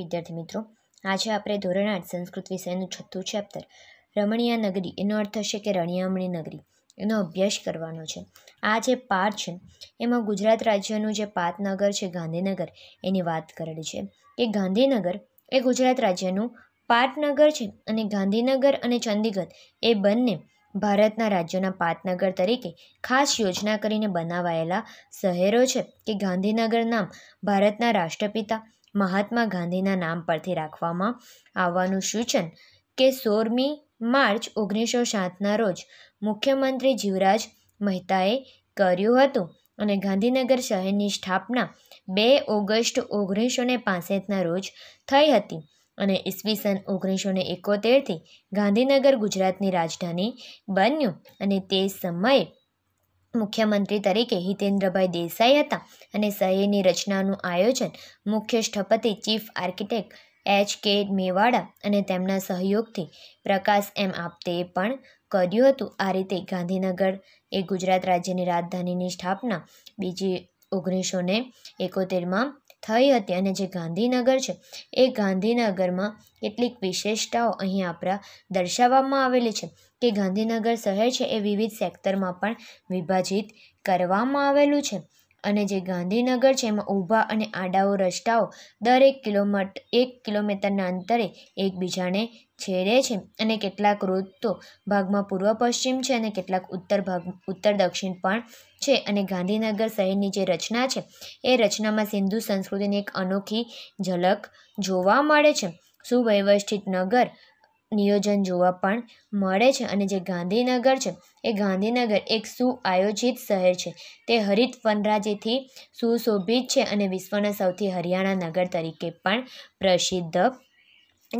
વિદ્યાર્થી મિત્રો આજે આપણે ધોરણ આઠ સંસ્કૃત વિષયનું છઠ્ઠું ચેપ્ટર રમણીય નગરી એનો અર્થ થશે કે રણિયામણી નગરી એનો અભ્યાસ કરવાનો છે આ જે પાઠ છે એમાં ગુજરાત રાજ્યનું જે પાતનગર છે ગાંધીનગર એની વાત કરેલી છે કે ગાંધીનગર એ ગુજરાત રાજ્યનું પાટનગર છે અને ગાંધીનગર અને ચંદીગઢ એ બંને ભારતના રાજ્યોના પાટનગર તરીકે ખાસ યોજના કરીને બનાવાયેલા શહેરો છે કે ગાંધીનગર નામ ભારતના રાષ્ટ્રપિતા મહાત્મા ગાંધીના નામ પરથી રાખવામાં આવવાનું સૂચન કે સોળમી માર્ચ ઓગણીસો સાતના રોજ મુખ્યમંત્રી જીવરાજ મહેતાએ કર્યું હતું અને ગાંધીનગર શહેરની સ્થાપના બે ઓગસ્ટ ઓગણીસો ને પાસઠના રોજ થઈ હતી અને ઈસવીસન ઓગણીસો ને એકોતેરથી ગાંધીનગર ગુજરાતની રાજધાની બન્યું અને તે સમયે મુખ્યમંત્રી તરીકે હિતેન્દ્રભાઈ દેસાઈ હતા અને સહીની રચનાનું આયોજન મુખ્ય સ્થપતિ chief architect H K Mewada અને તેમના સહયોગથી પ્રકાશ એમ આપતે પણ કર્યું હતું આ રીતે ગાંધીનગર એ ગુજરાત રાજ્યની રાજધાનીની સ્થાપના બીજી ઓગણીસો ને એકોતેરમાં થઈ હતી અને જે ગાંધીનગર છે એ ગાંધીનગરમાં કેટલીક વિશેષતાઓ અહીં આપણા દર્શાવવામાં આવેલી છે કે ગાંધીનગર શહેર છે એ વિવિધ સેક્ટરમાં પણ વિભાજિત કરવામાં આવેલું છે અને જે ગાંધીનગર છે એમાં ઊભા અને આડાઓ રસ્તાઓ દરેક કિલોમીટ એક કિલોમીટરના અંતરે એકબીજાને છેડે છે અને કેટલાક ઋતુ ભાગમાં પૂર્વ પશ્ચિમ છે અને કેટલાક ઉત્તર ભાગ ઉત્તર દક્ષિણ પણ છે અને ગાંધીનગર શહેરની જે રચના છે એ રચનામાં સિંધુ સંસ્કૃતિની એક અનોખી ઝલક જોવા મળે છે સુવ્યવસ્થિત નગર નિયોજન જોવા પણ મળે છે અને જે ગાંધીનગર છે એ ગાંધીનગર એક સુઆયોજિત શહેર છે તે હરિત વનરાજીથી સુશોભિત છે અને વિશ્વના સૌથી હરિયાણા નગર તરીકે પણ પ્રસિદ્ધ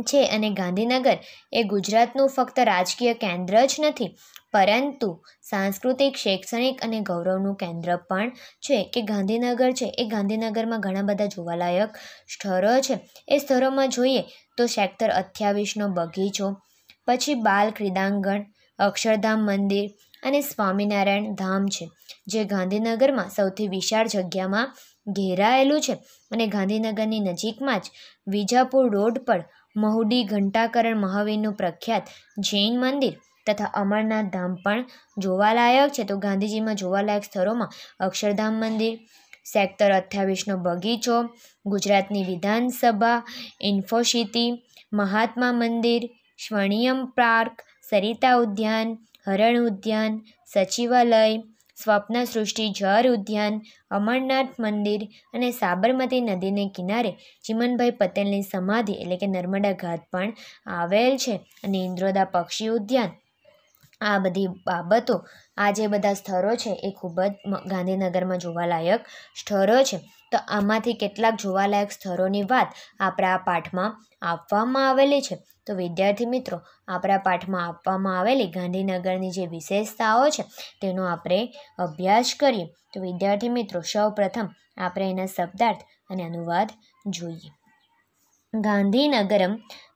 છે અને ગાંધીનગર એ ગુજરાતનું ફક્ત રાજકીય કેન્દ્ર જ નથી પરંતુ સાંસ્કૃતિક શૈક્ષણિક અને ગૌરવનું કેન્દ્ર પણ છે કે ગાંધીનગર છે એ ગાંધીનગરમાં ઘણા બધા જોવાલાયક સ્થળો છે એ સ્થળોમાં જોઈએ તો સેક્ટર અઠ્યાવીસનો બગીચો પછી બાલ ક્રીડાંગણ અક્ષરધામ મંદિર અને સ્વામિનારાયણ ધામ છે જે ગાંધીનગરમાં સૌથી વિશાળ જગ્યામાં ઘેરાયેલું છે અને ગાંધીનગરની નજીકમાં જ વિજાપુર રોડ પર મહુડી ઘંટાકરણ મહાવીરનું પ્રખ્યાત જૈન મંદિર તથા અમરનાથ ધામ પણ જોવાલાયક છે તો ગાંધીજીમાં જોવાલાયક સ્થળોમાં અક્ષરધામ મંદિર સેક્ટર અઠ્યાવીસનો બગીચો ગુજરાતની વિધાનસભા ઇન્ફોસિટી મહાત્મા મંદિર સ્વર્ણિયમ પાર્ક સરિતા ઉદ્યાન હરણ ઉદ્યાન સચિવાલય સ્વપ્ન સૃષ્ટિ જર ઉદ્યાન અમરનાથ મંદિર અને સાબરમતી નદીને કિનારે ચીમનભાઈ પટેલની સમાધિ એટલે કે નર્મદા ઘાટ પણ આવેલ છે અને ઇન્દ્રોદા પક્ષી ઉદ્યાન આ બધી બાબતો આ જે બધા સ્થળો છે એ ખૂબ જ ગાંધીનગરમાં જોવાલાયક સ્થળો છે તો આમાંથી કેટલાક જોવાલાયક સ્થળોની વાત આપણા પાઠમાં આપવામાં આવેલી છે તો વિદ્યાર્થી મિત્રો આપણા પાઠમાં આપવામાં આવેલી ગાંધીનગરની જે વિશેષતાઓ છે તેનો આપણે અભ્યાસ કરીએ તો વિદ્યાર્થી મિત્રો સૌ આપણે એના શબ્દાર્થ અને અનુવાદ જોઈએ गान्धीनगरं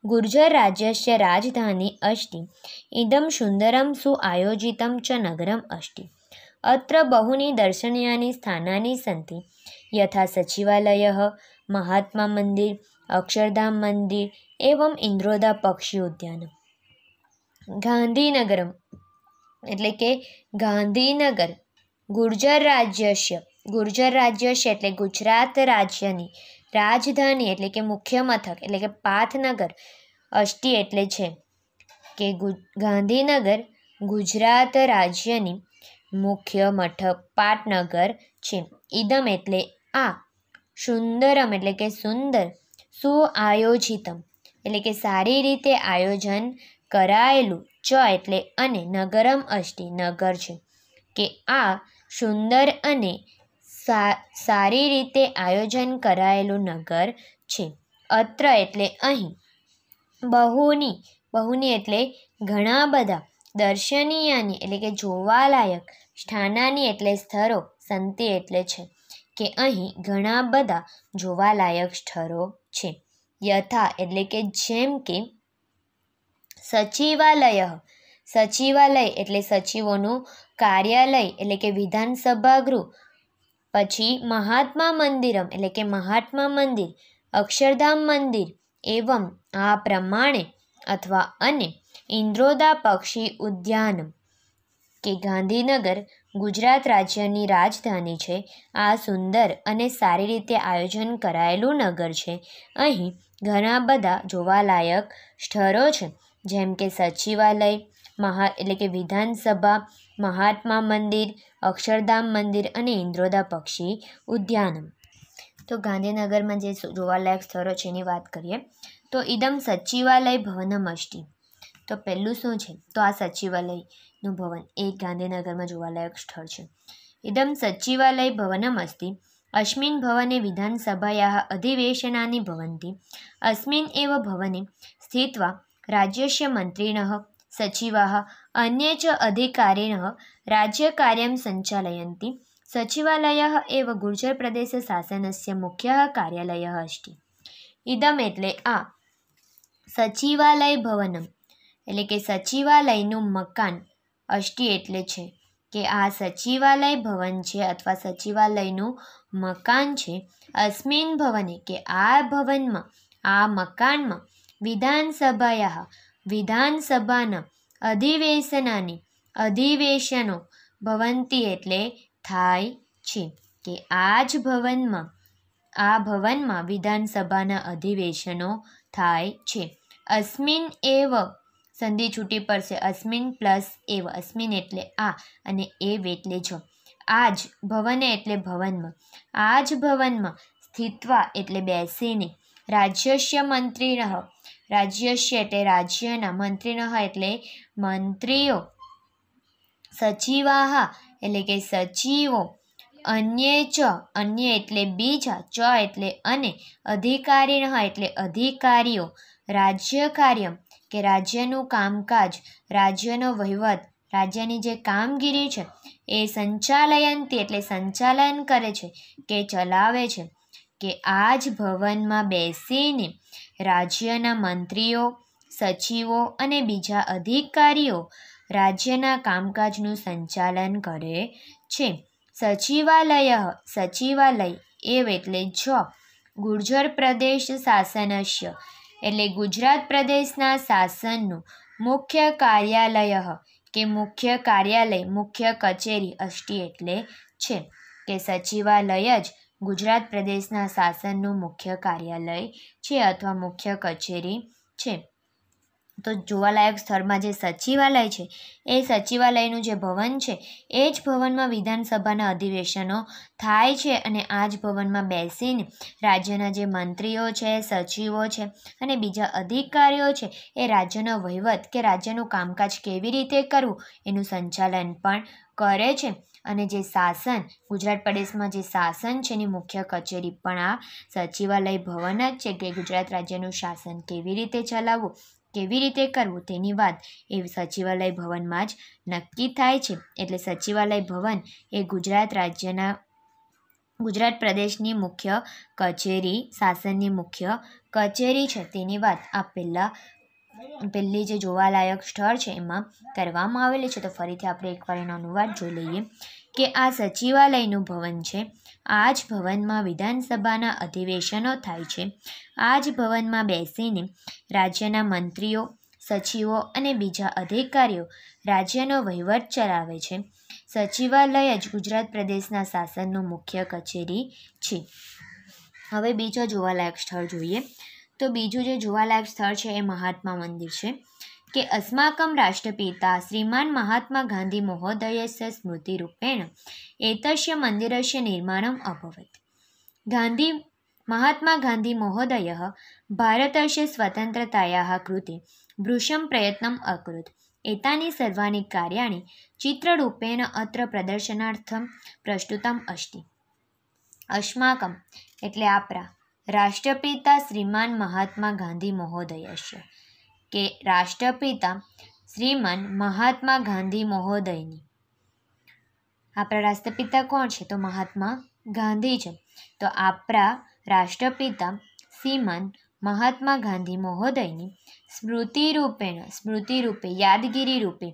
गुर्जरराज्यस्य राजधानी अस्ति इदं सुन्दरं सुआयोजितं च नगरम् अस्ति अत्र बहूनि दर्शनीयानि स्थानानि सन्ति यथा सचिवालयः महात्मामन्दिरम् अक्षरधाम मन्दिरम् एवम् इन्द्रोदा पक्षी उद्यानं गान्धीनगरम् એટલે કે ગાંધીનગર ગુર્જર રાજ્યસ્ય ગુર્જર રાજ્યસ્ય એટલે ગુજરાત રાજ્યની રાજધાની એટલે કે મુખ્ય મથક એટલે કે પાથનગર અષ્ટી એટલે છે કે ગાંધીનગર ગુજરાત રાજ્યની મુખ્ય મથક પાટનગર છે ઈદમ એટલે આ સુંદરમ એટલે કે સુંદર સુઆયોજિતમ એટલે કે સારી રીતે આયોજન કરાયેલું ચ એટલે અને નગરમ અષ્ટિ નગર છે કે આ સુંદર અને સા સારી રીતે આયોજન કરાયેલું નગર છે અત્ર એટલે અહીં બહુની બહુની એટલે ઘણા બધા દર્શનીયાની એટલે કે જોવાલાયક સ્થાનાની એટલે સ્થળો સંતિ એટલે છે કે અહીં ઘણા બધા જોવાલાયક સ્થળો છે યથા એટલે કે જેમ કે સચિવાલય સચિવાલય એટલે સચિવોનું કાર્યાલય એટલે કે વિધાનસભા ગૃહ પછી મહાત્મા મંદિરમ એટલે કે મહાત્મા મંદિર અક્ષરધામ મંદિર એવમ આ પ્રમાણે અથવા અને ઇન્દ્રોદા પક્ષી ઉદ્યાન કે ગાંધીનગર ગુજરાત રાજ્યની રાજધાની છે આ સુંદર અને સારી રીતે આયોજન કરાયેલું નગર છે અહીં ઘણા બધા જોવાલાયક સ્થળો છે જેમ કે સચિવાલય મહા એટલે કે વિધાનસભા મહાત્મા મંદિર અક્ષરધામ મંદિર અને ઇન્દ્રોદા પક્ષી ઉદ્યાન તો ગાંધીનગરમાં જે જોવાલાયક સ્થળો છે એની વાત કરીએ તો ઇદમ સચિવાલય ભવનમ અષ્ટિ તો પહેલું શું છે તો આ સચિવાલયનું ભવન એ ગાંધીનગરમાં જોવાલાયક સ્થળ છે ઇદમ સચિવાલય ભવનમ અસ્તિ અસ્મિન ભવને વિધાનસભાયા અધિવેશનાની ભવનથી અસ્મિન એવ ભવને સ્થિત્વા રાજ્યસ્ય મંત્રીણ સચિવા अन्ये च अधिकारिणः राज्यकार्यं सञ्चालयन्ति सचिवालयः एव गुर्जरप्रदेशशासनस्य मुख्यः कार्यालयः अस्ति इदम् એટલે આ સચિવાલય ભવનમ એટલે કે સચિવાલયનું મકાન અષ્ટિ એટલે છે કે આ સચિવાલય ભવન છે અથવા સચિવાલયનું મકાન છે અસ્મિન ભવને કે આ ભવનમાં આ મકાનમાં વિધાનસભાયા વિધાનસભાના અધિવેશનાની અધિવેશનો ભવંતી એટલે થાય છે કે આ જ ભવનમાં આ ભવનમાં વિધાનસભાના અધિવેશનો થાય છે અસ્મિન એવ સંધિ છૂટી પડશે અસ્મિન પ્લસ એવ અસ્મિન એટલે આ અને એવ એટલે જો આ જ ભવને એટલે ભવનમાં આ જ ભવનમાં સ્થિત્વા એટલે બેસીને રાજ્યશ્ય મંત્રી રહ રાજ્ય શેટે રાજ્યના મંત્રીનહ એટલે મંત્રીઓ સચિવાહ એટલે કે સચિવો અન્ય ચ અન્ય એટલે બીજા ચ એટલે અને અધિકારી અધિકારીણ એટલે અધિકારીઓ રાજ્ય કાર્ય કે રાજ્યનું કામકાજ રાજ્યનો વહીવટ રાજ્યની જે કામગીરી છે એ સંચાલયનથી એટલે સંચાલન કરે છે કે ચલાવે છે કે આ જ ભવનમાં બેસીને રાજ્યના મંત્રીઓ સચિવો અને બીજા અધિકારીઓ રાજ્યના કામકાજનું સંચાલન કરે છે સચિવાલય સચિવાલય એવ એટલે જ ગુર્જર પ્રદેશ શાસનશ્ય એટલે ગુજરાત પ્રદેશના શાસનનું મુખ્ય કાર્યાલય કે મુખ્ય કાર્યાલય મુખ્ય કચેરી અષ્ટિ એટલે છે કે સચિવાલય જ ગુજરાત પ્રદેશના શાસનનું મુખ્ય કાર્યાલય છે અથવા મુખ્ય કચેરી છે તો જોવાલાયક સ્થળમાં જે સચિવાલય છે એ સચિવાલયનું જે ભવન છે એ જ ભવનમાં વિધાનસભાના અધિવેશનો થાય છે અને આ જ ભવનમાં બેસીને રાજ્યના જે મંત્રીઓ છે સચિવો છે અને બીજા અધિકારીઓ છે એ રાજ્યનો વહીવટ કે રાજ્યનું કામકાજ કેવી રીતે કરવું એનું સંચાલન પણ કરે છે અને જે શાસન ગુજરાત પ્રદેશમાં જે શાસન છે એની મુખ્ય કચેરી પણ આ સચિવાલય ભવન જ છે કે ગુજરાત રાજ્યનું શાસન કેવી રીતે ચલાવવું કેવી રીતે કરવું તેની વાત એ સચિવાલય ભવનમાં જ નક્કી થાય છે એટલે સચિવાલય ભવન એ ગુજરાત રાજ્યના ગુજરાત પ્રદેશની મુખ્ય કચેરી શાસનની મુખ્ય કચેરી છે તેની વાત આ પહેલાં પહેલી જે જોવાલાયક સ્થળ છે એમાં કરવામાં આવેલી છે તો ફરીથી આપણે એકવાર એનો અનુવાદ જોઈ લઈએ કે આ સચિવાલયનું ભવન છે આ જ ભવનમાં વિધાનસભાના અધિવેશનો થાય છે આ જ ભવનમાં બેસીને રાજ્યના મંત્રીઓ સચિવો અને બીજા અધિકારીઓ રાજ્યનો વહીવટ ચલાવે છે સચિવાલય જ ગુજરાત પ્રદેશના શાસનનું મુખ્ય કચેરી છે હવે બીજો જોવાલાયક સ્થળ જોઈએ તો બીજું જે જોવાલાયક સ્થળ છે એ મહાત્મા મંદિર છે કે અસ્માકમ રાષ્ટ્રપિતા શ્રીમાન મહાત્મા ગાંધી મહોદયસ્ય સ્મૃતિરૂપેણ એતસ્ય મંદિરસ્ય નિર્માણમ અભવત ગાંધી મહાત્મા ગાંધી મહોદય ભારતસ્ય સ્વતંત્રતાયા કૃતે વૃષમ પ્રયત્નમ અકૃત એતાની સર્વાણી કાર્યાણી ચિત્રરૂપેણ અત્ર પ્રદર્શનાર્થમ પ્રસ્તુતમ અસ્તિ અસ્માકમ એટલે આપણા રાષ્ટ્રપિતા શ્રીમાન મહાત્મા ગાંધી મહોદય કે રાષ્ટ્રપિતા શ્રીમાન મહાત્મા ગાંધી મહોદયની આપણા રાષ્ટ્રપિતા કોણ છે તો મહાત્મા ગાંધી છે તો આપણા રાષ્ટ્રપિતા શ્રીમાન મહાત્મા ગાંધી મહોદયની સ્મૃતિ રૂપેણ સ્મૃતિ રૂપે યાદગીરી રૂપે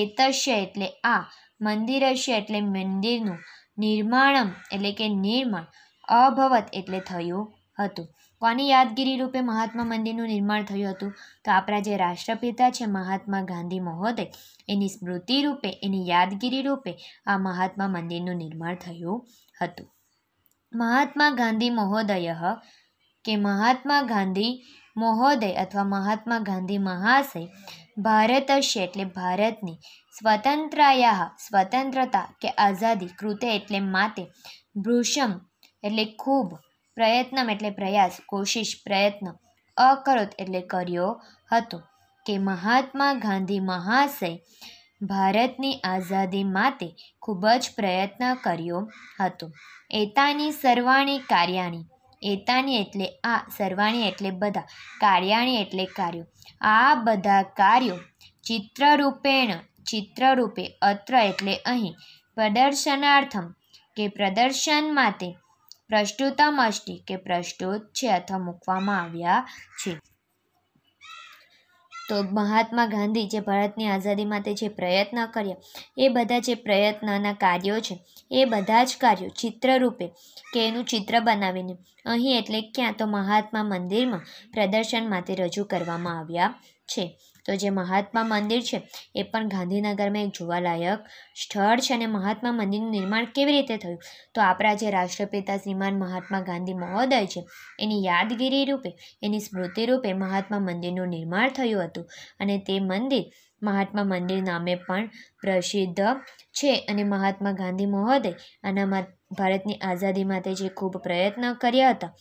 એતશ્ય એટલે આ મંદિરશ્ય એટલે મંદિરનું નિર્માણમ એટલે કે નિર્માણ અભવત એટલે થયું હતું કોની યાદગીરી રૂપે મહાત્મા મંદિરનું નિર્માણ થયું હતું તો આપણા જે રાષ્ટ્રપિતા છે મહાત્મા ગાંધી મહોદય એની સ્મૃતિ રૂપે એની યાદગીરી રૂપે આ મહાત્મા મંદિરનું નિર્માણ થયું હતું મહાત્મા ગાંધી મહોદય કે મહાત્મા ગાંધી મહોદય અથવા મહાત્મા ગાંધી મહાશય ભારતસ્ય એટલે ભારતની સ્વતંત્રયા સ્વતંત્રતા કે આઝાદી કૃતે એટલે માટે ભૃષમ એટલે ખૂબ પ્રયત્નમ એટલે પ્રયાસ કોશિશ પ્રયત્ન અકરોત એટલે કર્યો હતો કે મહાત્મા ગાંધી મહાશય ભારતની આઝાદી માટે ખૂબ જ પ્રયત્ન કર્યો હતો એતાની સર્વાણી કાર્યાણી એતાની એટલે આ સર્વાણી એટલે બધા કાર્યાણી એટલે કાર્યો આ બધા કાર્યો ચિત્રરૂપેણ ચિત્રરૂપે અત્ર એટલે અહીં પ્રદર્શનાર્થમ કે પ્રદર્શન માટે પ્રસ્તુતમ અષ્ટિ કે પ્રસ્તુત છે અથવા મૂકવામાં આવ્યા છે તો મહાત્મા ગાંધી જે ભારતની આઝાદી માટે જે પ્રયત્ન કર્યા એ બધા જે પ્રયત્નના કાર્યો છે એ બધા જ કાર્યો ચિત્રરૂપે કે એનું ચિત્ર બનાવીને અહીં એટલે ક્યાં તો મહાત્મા મંદિરમાં પ્રદર્શન માટે રજૂ કરવામાં આવ્યા છે તો જે મહાત્મા મંદિર છે એ પણ ગાંધીનગરમાં એક જોવાલાયક સ્થળ છે અને મહાત્મા મંદિરનું નિર્માણ કેવી રીતે થયું તો આપણા જે રાષ્ટ્રપિતા શ્રીમાન મહાત્મા ગાંધી મહોદય છે એની યાદગીરી રૂપે એની સ્મૃતિ રૂપે મહાત્મા મંદિરનું નિર્માણ થયું હતું અને તે મંદિર મહાત્મા મંદિર નામે પણ પ્રસિદ્ધ છે અને મહાત્મા ગાંધી મહોદય આના ભારતની આઝાદી માટે જે ખૂબ પ્રયત્ન કર્યા હતા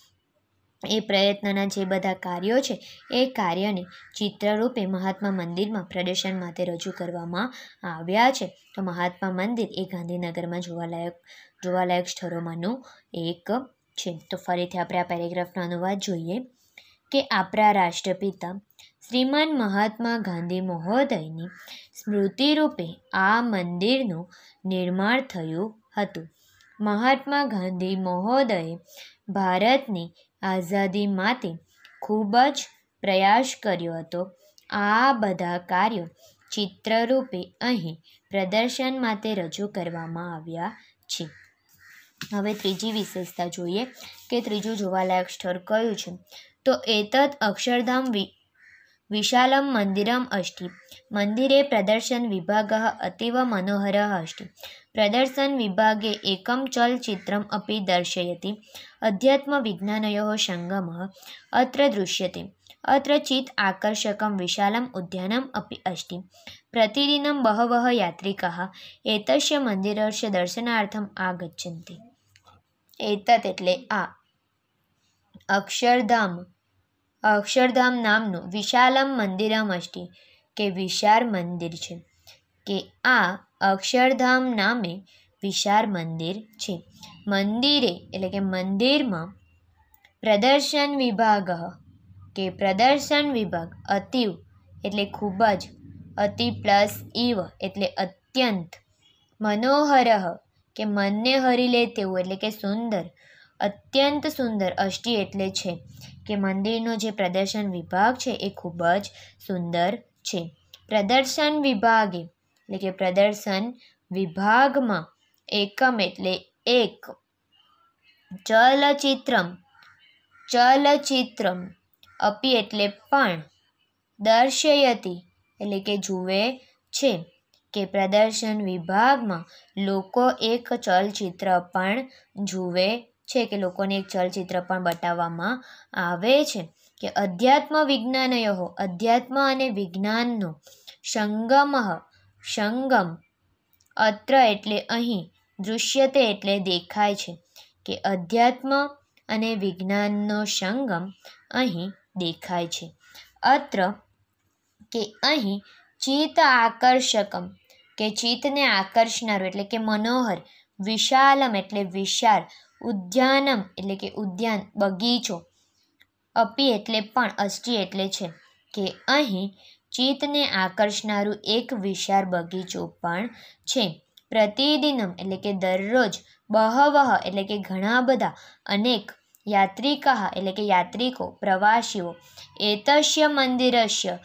એ પ્રયત્નના જે બધા કાર્યો છે એ કાર્યને ચિત્રરૂપે મહાત્મા મંદિરમાં પ્રદર્શન માટે રજૂ કરવામાં આવ્યા છે તો મહાત્મા મંદિર એ ગાંધીનગરમાં જોવાલાયક જોવાલાયક સ્થળોમાંનું એક છે તો ફરીથી આપણે આ પેરેગ્રાફનો અનુવાદ જોઈએ કે આપણા રાષ્ટ્રપિતા શ્રીમાન મહાત્મા ગાંધી મહોદયની સ્મૃતિરૂપે આ મંદિરનું નિર્માણ થયું હતું મહાત્મા ગાંધી મહોદયે ભારતની આઝાદી માટે ખૂબ જ પ્રયાસ કર્યો હતો આ બધા કાર્યો ચિત્રરૂપે અહીં પ્રદર્શન માટે રજૂ કરવામાં આવ્યા છે હવે ત્રીજી વિશેષતા જોઈએ કે ત્રીજું જોવાલાયક સ્થળ કયું છે તો એતત અક્ષરધામ વિશાલમ મંદિરમ અષ્ટિ મંદિરે પ્રદર્શન વિભાગ અતિવ મનોહર અષ્ટિ પ્રદર્શન વિભાગે એકમ ચલચિત્રમ અપી દર્શયતી अध्यात्मविज्ञानयोः सङ्गमः अत्र दृश्यते अत्र चेत् आकर्षकं विशालम् उद्यानम् अपि अस्ति प्रतिदिनं बहवः यात्रिकाः एतस्य मन्दिरस्य दर्शनार्थम् आगच्छन्ति एतत् એટલે આ અક્ષરધામ અક્ષરધામ નામનું વિશાલમ મંદિરમ અષ્ટિ કે વિશાળ મંદિર છે કે આ અક્ષરધામ નામે વિશાળ મંદિર છે મંદિરે એટલે કે મંદિરમાં પ્રદર્શન વિભાગ કે પ્રદર્શન વિભાગ અતિવ એટલે ખૂબ જ અતિ પ્લસ ઇવ એટલે અત્યંત મનોહરહ કે મનને હરી લે તેવું એટલે કે સુંદર અત્યંત સુંદર અષ્ટિ એટલે છે કે મંદિરનો જે પ્રદર્શન વિભાગ છે એ ખૂબ જ સુંદર છે પ્રદર્શન વિભાગે એટલે કે પ્રદર્શન વિભાગમાં એકમ એટલે એક ચલચિત્રમ ચલચિત્રમ અપી એટલે પણ દર્શયતી એટલે કે જુએ છે કે પ્રદર્શન વિભાગમાં લોકો એક ચલચિત્ર પણ જુએ છે કે લોકોને એક ચલચિત્ર પણ બતાવવામાં આવે છે કે અધ્યાત્મ વિજ્ઞાનયો અધ્યાત્મ અને વિજ્ઞાનનો સંગમ સંગમ અત્ર એટલે અહીં દૃશ્યતે એટલે દેખાય છે કે અધ્યાત્મ અને વિજ્ઞાનનો સંગમ અહીં દેખાય છે અત્ર કે અહીં ચિત્ત આકર્ષકમ કે ચિત્તને આકર્ષનારું એટલે કે મનોહર વિશાલમ એટલે વિશાળ ઉદ્યાનમ એટલે કે ઉદ્યાન બગીચો અપી એટલે પણ અષ્ટિ એટલે છે કે અહીં ચિત્તને આકર્ષનારું એક વિશાળ બગીચો પણ છે પ્રતિદિનમ એટલે કે દરરોજ બહવહ એટલે કે ઘણા બધા અનેક યાત્રિકા એટલે કે યાત્રિકો પ્રવાસીઓ એતસ્ય મંદિરશ્ય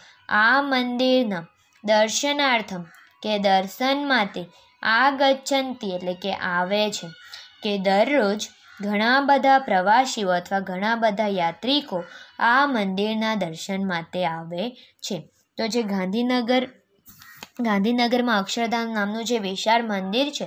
આ મંદિરના દર્શનાર્થમ કે દર્શન માટે આ ગચ્છંતી એટલે કે આવે છે કે દરરોજ ઘણા બધા પ્રવાસીઓ અથવા ઘણા બધા યાત્રિકો આ મંદિરના દર્શન માટે આવે છે તો જે ગાંધીનગર ગાંધીનગરમાં અક્ષરધામ નામનું જે વિશાળ મંદિર છે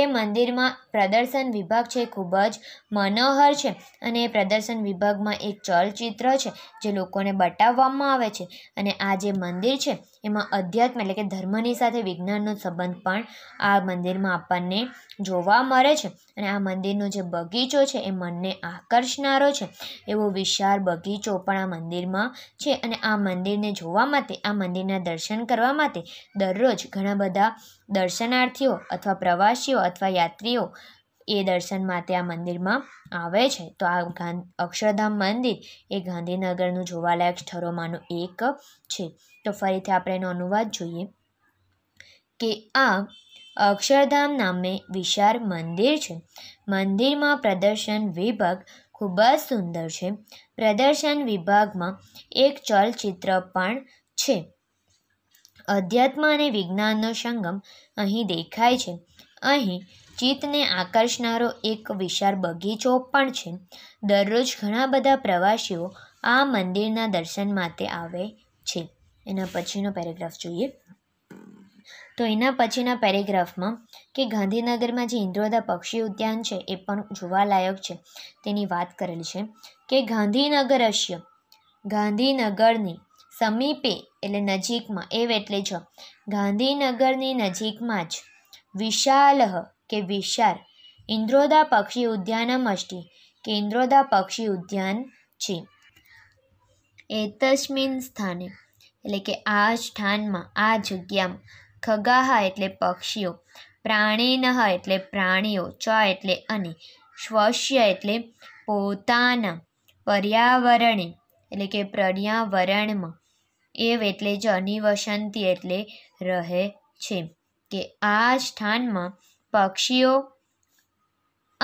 એ મંદિરમાં પ્રદર્શન વિભાગ છે ખૂબ જ મનોહર છે અને એ પ્રદર્શન વિભાગમાં એક ચલચિત્ર છે જે લોકોને બતાવવામાં આવે છે અને આ જે મંદિર છે એમાં અધ્યાત્મ એટલે કે ધર્મની સાથે વિજ્ઞાનનો સંબંધ પણ આ મંદિરમાં આપણને જોવા મળે છે અને આ મંદિરનો જે બગીચો છે એ મનને આકર્ષનારો છે એવો વિશાળ બગીચો પણ આ મંદિરમાં છે અને આ મંદિરને જોવા માટે આ મંદિરના દર્શન કરવા માટે દર દરરોજ ઘણા બધા દર્શનાર્થીઓ અથવા પ્રવાસીઓ અથવા યાત્રીઓ એ દર્શન માટે આ મંદિરમાં આવે છે તો આ અક્ષરધામ મંદિર એ ગાંધીનગરનું જોવાલાયક સ્થળોમાંનું એક છે તો ફરીથી આપણે એનો અનુવાદ જોઈએ કે આ અક્ષરધામ નામે વિશાળ મંદિર છે મંદિરમાં પ્રદર્શન વિભાગ ખૂબ જ સુંદર છે પ્રદર્શન વિભાગમાં એક ચલચિત્ર પણ છે અધ્યાત્મ અને વિજ્ઞાનનો સંગમ અહીં દેખાય છે અહીં ચિત્તને આકર્ષનારો એક વિશાળ બગીચો પણ છે દરરોજ ઘણા બધા પ્રવાસીઓ આ મંદિરના દર્શન માટે આવે છે એના પછીનો પેરેગ્રાફ જોઈએ તો એના પછીના પેરેગ્રાફમાં કે ગાંધીનગરમાં જે ઇન્દ્રોદા પક્ષી ઉદ્યાન છે એ પણ જોવાલાયક છે તેની વાત કરેલી છે કે ગાંધીનગર અશ્ય ગાંધીનગરની સમીપે એટલે નજીકમાં એવ એટલે જ ગાંધીનગરની નજીકમાં જ વિશાલહ કે વિશાળ ઇન્દ્રોદા પક્ષી ઉદ્યાનમ અષ્ટિ કે ઇન્દ્રોદા પક્ષી ઉદ્યાન છે એતસ્મિન સ્થાને એટલે કે આ સ્થાનમાં આ જગ્યામાં ખગાહ એટલે પક્ષીઓ પ્રાણીનહ એટલે પ્રાણીઓ ચ એટલે અને સ્વસ્ય એટલે પોતાના પર્યાવરણે એટલે કે પર્યાવરણમાં એવ એટલે જ અનિવસંતી એટલે રહે છે કે આ સ્થાનમાં પક્ષીઓ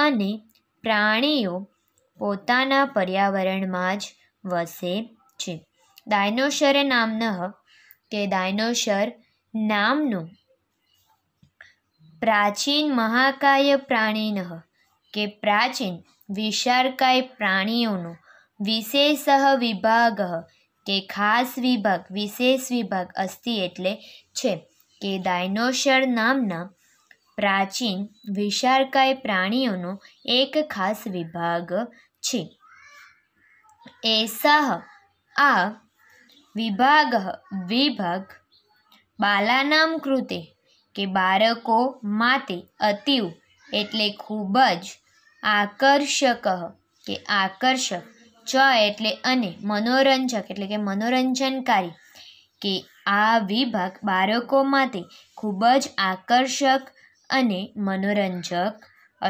અને પ્રાણીઓ પોતાના પર્યાવરણમાં જ વસે છે ડાયનોસરે નામન કે ડાયનોસર નામનું પ્રાચીન મહાકાય પ્રાણીન કે પ્રાચીન વિશાળકાય પ્રાણીઓનો વિશેષ વિભાગ કે ખાસ વિભાગ વિશેષ વિભાગ અસ્થિ એટલે છે કે ડાયનોસર નામના પ્રાચીન વિશાળકાય પ્રાણીઓનો એક ખાસ વિભાગ છે એ સાહ આ વિભાગ વિભાગ બાલાનામ કૃતે કે બાળકો માટે અતિવ એટલે ખૂબ જ આકર્ષક કે આકર્ષક ચ એટલે અને મનોરંજક એટલે કે મનોરંજનકારી કે આ વિભાગ બાળકો માટે ખૂબ જ આકર્ષક અને મનોરંજક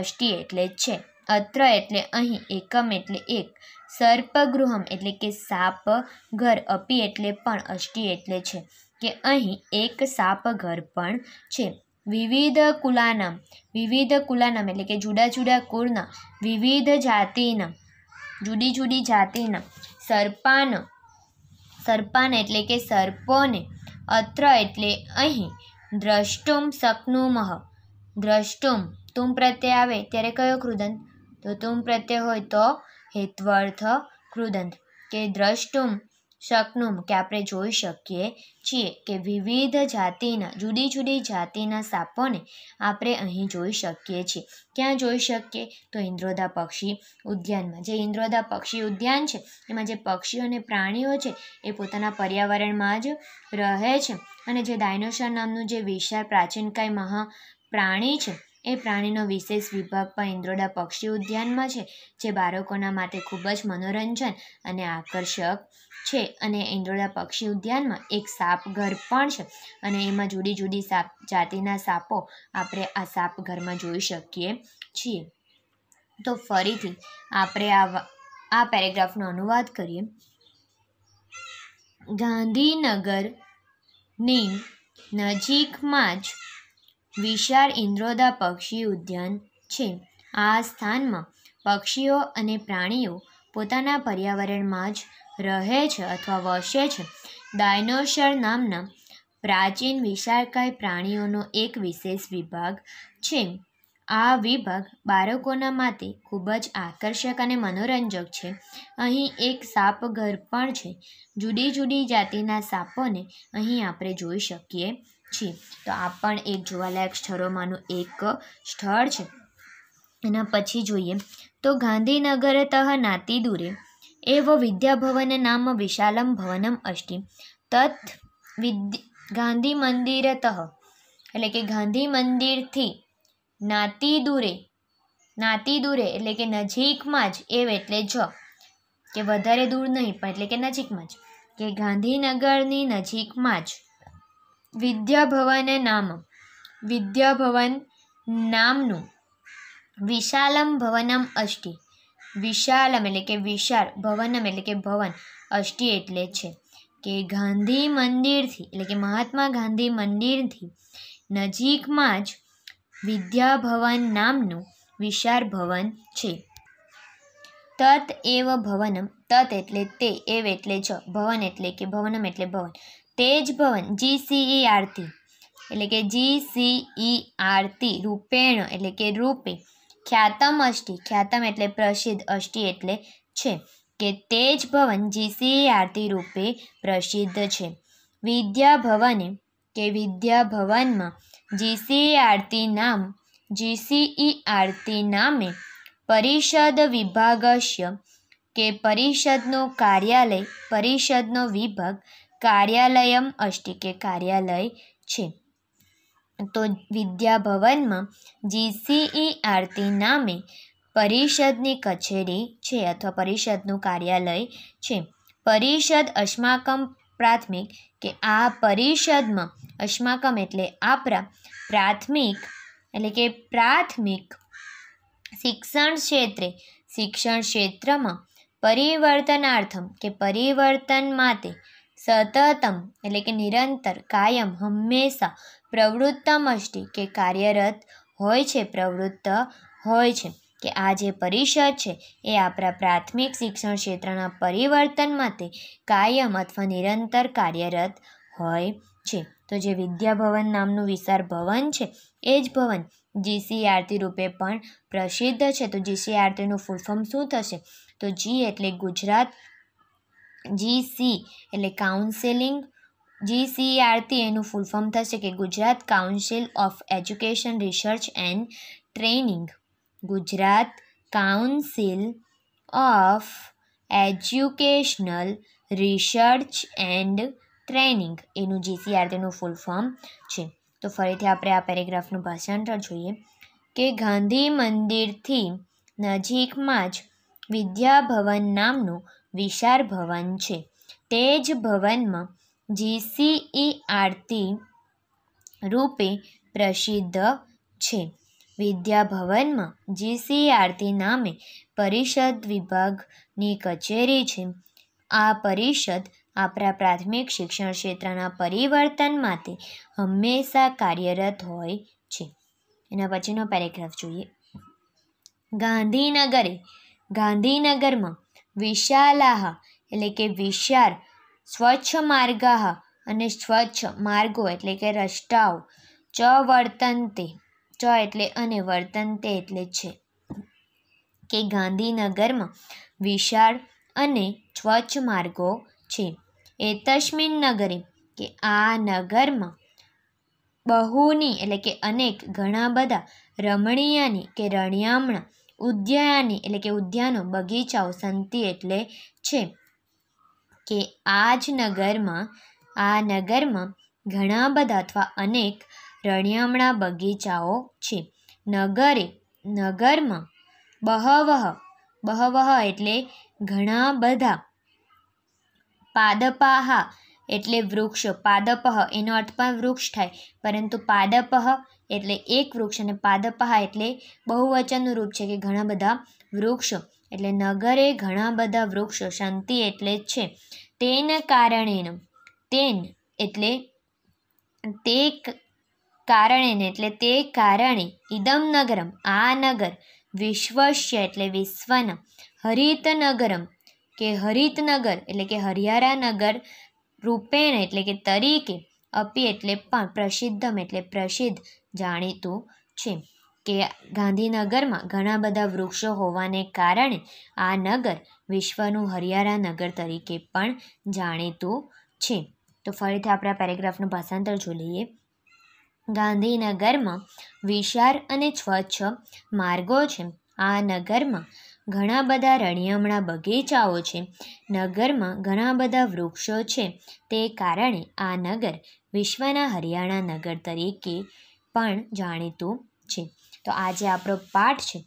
અષ્ટિ એટલે છે અત્ર એટલે અહીં એકમ એટલે એક સર્પગૃહમ એટલે કે સાપ ઘર અપી એટલે પણ અષ્ટિ એટલે છે કે અહીં એક સાપ ઘર પણ છે વિવિધ કુલાનામ વિવિધ કુલાનામ એટલે કે જુદા જુદા કુળના વિવિધ જાતિના જુદી જુદી જાતિના સર્પાન સર્પાન એટલે કે સર્પોને અત્ર એટલે અહીં દ્રષ્ટુમ શકનુમહ દ્રષ્ટુમ તુમ પ્રત્યે આવે ત્યારે કયો કૃદંત તો તુમ પ્રત્યે હોય તો હેત્વર્થ કૃદંત કે દ્રષ્ટુમ શકનું કે આપણે જોઈ શકીએ છીએ કે વિવિધ જાતિના જુદી જુદી જાતિના સાપોને આપણે અહીં જોઈ શકીએ છીએ ક્યાં જોઈ શકીએ તો ઇન્દ્રોદા પક્ષી ઉદ્યાનમાં જે ઇન્દ્રોદા પક્ષી ઉદ્યાન છે એમાં જે પક્ષીઓ અને પ્રાણીઓ છે એ પોતાના પર્યાવરણમાં જ રહે છે અને જે ડાયનોસર નામનું જે વિશાળ પ્રાચીનકાય મહા પ્રાણી છે એ પ્રાણીનો વિશેષ વિભાગ પણ ઇન્દ્રોડા પક્ષી ઉદ્યાનમાં છે જે બાળકોના માટે ખૂબ જ મનોરંજન અને આકર્ષક છે અને ઇન્દ્રોડા પક્ષી ઉદ્યાનમાં એક સાપઘર પણ છે અને એમાં જુદી જુદી સાપ જાતિના સાપો આપણે આ સાપઘરમાં જોઈ શકીએ છીએ તો ફરીથી આપણે આ આ પેરેગ્રાફનો અનુવાદ કરીએ ગાંધીનગરની નજીકમાં જ વિશાળ ઇન્દ્રોદા પક્ષી ઉદ્યાન છે આ સ્થાનમાં પક્ષીઓ અને પ્રાણીઓ પોતાના પર્યાવરણમાં જ રહે છે અથવા વસે છે ડાયનોસર નામના પ્રાચીન વિશાળકાય પ્રાણીઓનો એક વિશેષ વિભાગ છે આ વિભાગ બાળકોના માટે ખૂબ જ આકર્ષક અને મનોરંજક છે અહીં એક સાપઘર પણ છે જુદી જુદી જાતિના સાપોને અહીં આપણે જોઈ શકીએ છીએ તો આ પણ એક જોવાલાયક સ્થળોમાંનું એક સ્થળ છે એના પછી જોઈએ તો ગાંધીનગર તહ નાતી દૂરે એવો વિદ્યાભવન નામ વિશાલમ ભવનમ અષ્ટિ તત વિદ્ય ગાંધી મંદિરતઃ એટલે કે ગાંધી મંદિરથી નાતી દૂરે નાતી દૂરે એટલે કે નજીકમાં જ એવ એટલે જ કે વધારે દૂર નહીં પણ એટલે કે નજીકમાં જ કે ગાંધીનગરની નજીકમાં જ વિદ્યાભવન નામ વિદ્યાભવન નામનું વિશાલમ ભવનમ અષ્ટિ વિશાલમ એટલે કે વિશાળ ભવનમ એટલે કે ભવન અષ્ટિ એટલે છે કે ગાંધી મંદિરથી એટલે કે મહાત્મા ગાંધી મંદિરથી નજીકમાં જ વિદ્યાભવન નામનું વિશાળ ભવન છે તત એવ ભવનમ તત એટલે તે એવ એટલે જ ભવન એટલે કે ભવનમ એટલે ભવન તેજભવન જીસીઈ આરતી e એટલે કે જીસીઈ આરતી e રૂપેણ એટલે કે રૂપે ખ્યાતમ અષ્ટિ ખ્યાતમ એટલે પ્રસિદ્ધ અષ્ટિ એટલે છે કે તેજભવન જીસીઈ આરતી e રૂપે પ્રસિદ્ધ છે વિદ્યાભવને કે વિદ્યાભવનમાં જીસીઈ આરતી નામ જીસીઈ આરતી નામે પરિષદ વિભાગશ્ય કે પરિષદનો કાર્યાલય પરિષદનો વિભાગ કાર્યાલયમ અષ્ટિકે કાર્યાલય છે તો વિદ્યાભવનમાં જીસીઈ આરતી નામે પરિષદની કચેરી છે અથવા પરિષદનું કાર્યાલય છે પરિષદ અશ્માકમ પ્રાથમિક કે આ પરિષદમાં અશ્માકમ એટલે આપરા પ્રાથમિક એટલે કે પ્રાથમિક શિક્ષણ ક્ષેત્રે શિક્ષણ ક્ષેત્રમાં પરિવર્તનાર્થમ કે પરિવર્તન માટે સતતમ એટલે કે નિરંતર કાયમ હંમેશા પ્રવૃત્તમષ્ટિ કે કાર્યરત હોય છે પ્રવૃત્ત હોય છે કે આ જે પરિષદ છે એ આપણા પ્રાથમિક શિક્ષણ ક્ષેત્રના પરિવર્તન માટે કાયમ અથવા નિરંતર કાર્યરત હોય છે તો જે વિદ્યાભવન નામનું વિશાળ ભવન છે એ જ ભવન જીસી આરતી રૂપે પણ પ્રસિદ્ધ છે તો જીસી આરતીનું ફૂલ શું થશે તો જી એટલે ગુજરાત જીસી એટલે કાઉન્સેલિંગ જીસીઆરટી e એનું ફૂલ ફોર્મ થશે કે Gujarat council of education research and training Gujarat council of educational research and training એનું જીસીઆરતીનું ફૂલ ફોર્મ છે તો ફરીથી આપણે આ પેરેગ્રાફનું ભાષાંતર જોઈએ કે ગાંધી મંદિરથી નજીકમાં જ વિદ્યાભવન નામનું વિશાળ ભવન છે તે જ ભવનમાં જીસીઈ આરતી રૂપે પ્રસિદ્ધ છે વિદ્યાભવનમાં જીસી આરતી નામે પરિષદ વિભાગની કચેરી છે આ પરિષદ આપણા પ્રાથમિક શિક્ષણ ક્ષેત્રના પરિવર્તન માટે હંમેશા કાર્યરત હોય છે એના પછીનો પેરેગ્રાફ જોઈએ ગાંધીનગરે ગાંધીનગરમાં વિશાલાહ એટલે કે વિશાળ સ્વચ્છ માર્ગાહ અને સ્વચ્છ માર્ગો એટલે કે રસ્તાઓ ચ વર્તનતે ચ એટલે અને વર્તનતે એટલે છે કે ગાંધીનગરમાં વિશાળ અને સ્વચ્છ માર્ગો છે એ તસ્મિન નગરી કે આ નગરમાં બહુની એટલે કે અનેક ઘણા બધા રમણીયાની કે રણિયામણા ઉદ્યાની એટલે કે ઉદ્યાનો બગીચાઓ સંતિ એટલે છે કે આ જ નગરમાં આ નગરમાં ઘણા બધા અથવા અનેક રણિયામણા બગીચાઓ છે નગરે નગરમાં બહવહ બહવહ એટલે ઘણા બધા પાદપાહા એટલે વૃક્ષો પાદપહ એનો અર્થ પણ વૃક્ષ થાય પરંતુ પાદપહ એટલે એક વૃક્ષ અને પાદપહા એટલે બહુવચનનું રૂપ છે કે ઘણા બધા વૃક્ષો એટલે નગરે ઘણા બધા વૃક્ષો શાંતિ એટલે જ છે તેના કારણે તેન એટલે તે કારણે એટલે તે કારણે ઇદમ નગરમ આ નગર વિશ્વશ્ય એટલે વિશ્વના હરિતનગરમ કે હરિતનગર એટલે કે હરિયારા નગર રૂપેણ એટલે કે તરીકે અપી એટલે પણ પ્રસિદ્ધમ એટલે પ્રસિદ્ધ જાણીતું છે કે ગાંધીનગરમાં ઘણા બધા વૃક્ષો હોવાને કારણે આ નગર વિશ્વનું હરિયાળા નગર તરીકે પણ જાણીતું છે તો ફરીથી આપણે આ પેરેગ્રાફનું ભાષાંતર જોઈ લઈએ ગાંધીનગરમાં વિશાળ અને સ્વચ્છ માર્ગો છે આ નગરમાં ઘણા બધા રણિયામણા બગીચાઓ છે નગરમાં ઘણા બધા વૃક્ષો છે તે કારણે આ નગર વિશ્વના હરિયાણા નગર તરીકે પણ જાણીતું છે તો આજે આપણો પાઠ છે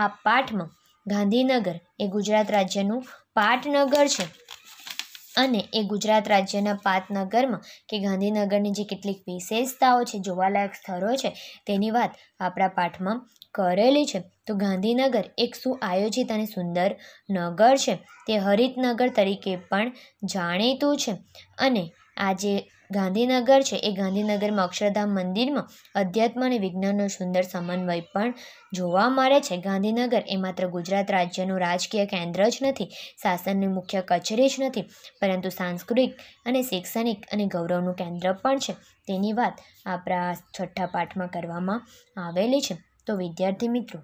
આ પાઠમાં ગાંધીનગર એ ગુજરાત રાજ્યનું પાટનગર છે અને એ ગુજરાત રાજ્યના પાટનગરમાં કે ગાંધીનગરની જે કેટલીક વિશેષતાઓ છે જોવાલાયક સ્થળો છે તેની વાત આપણા પાઠમાં કરેલી છે તો ગાંધીનગર એક સુઆયોજિત અને સુંદર નગર છે તે હરિતનગર તરીકે પણ જાણીતું છે અને આજે ગાંધીનગર છે એ ગાંધીનગરમાં અક્ષરધામ મંદિરમાં અધ્યાત્મ અને વિજ્ઞાનનો સુંદર સમન્વય પણ જોવા મળે છે ગાંધીનગર એ માત્ર ગુજરાત રાજ્યનું રાજકીય કેન્દ્ર જ નથી શાસનની મુખ્ય કચેરી જ નથી પરંતુ સાંસ્કૃતિક અને શૈક્ષણિક અને ગૌરવનું કેન્દ્ર પણ છે તેની વાત આપણા છઠ્ઠા પાઠમાં કરવામાં આવેલી છે તો વિદ્યાર્થી મિત્રો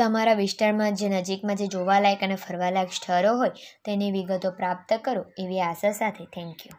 તમારા વિસ્તારમાં જે નજીકમાં જે જોવાલાયક અને ફરવાલાયક સ્થળો હોય તેની વિગતો પ્રાપ્ત કરો એવી આશા સાથે થેન્ક યુ